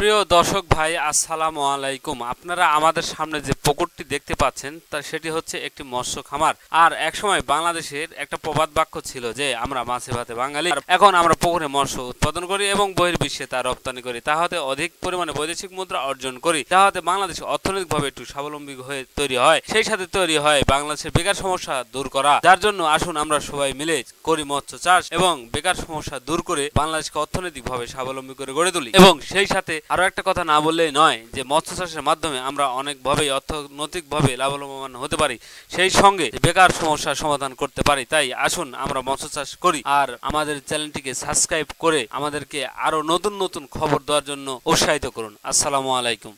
প্রিয় দর্শক ভাই আসসালামু আলাইকুম আপনারা আমাদের সামনে যে পুকুরটি দেখতে পাচ্ছেন তার সেটি হচ্ছে একটি মৎস্য খামার আর একসময় বাংলাদেশের একটা প্রবাদ বাক্য ছিল যে আমরা মাছে ভাতে বাঙালি এখন আমরা পুকুরে মৎস্য উৎপাদন করি এবং বহির বিশ্বে তা রপ্তানি করি তা অধিক পরিমাণে বৈদেশিক মুদ্রা অর্জন করি তা বাংলাদেশ অর্থনৈতিকভাবে একটু স্বাবলম্বী হয়ে তৈরি হয় সেই সাথে তৈরি হয় বাংলাদেশের বেকার সমস্যা দূর করা যার জন্য আসুন আমরা সবাই মিলে করি মৎস্য চাষ এবং বেকার সমস্যা দূর করে বাংলাদেশকে অর্থনৈতিকভাবে স্বাবলম্বী করে গড়ে তুলি এবং সেই সাথে আরো একটা কথা না বললেই নয় যে মৎস্য চাষের মাধ্যমে আমরা অনেকভাবেই অর্থনৈতিকভাবে লাভবান হতে পারি সেই সঙ্গে বেকার সমস্যার সমাধান করতে পারি তাই আসুন আমরা মৎস্য চাষ করি আর আমাদের চ্যানেলটিকে সাবস্ক্রাইব করে আমাদেরকে আরো নতুন নতুন খবর দেওয়ার জন্য উৎসাহিত করুন আসসালামু আলাইকুম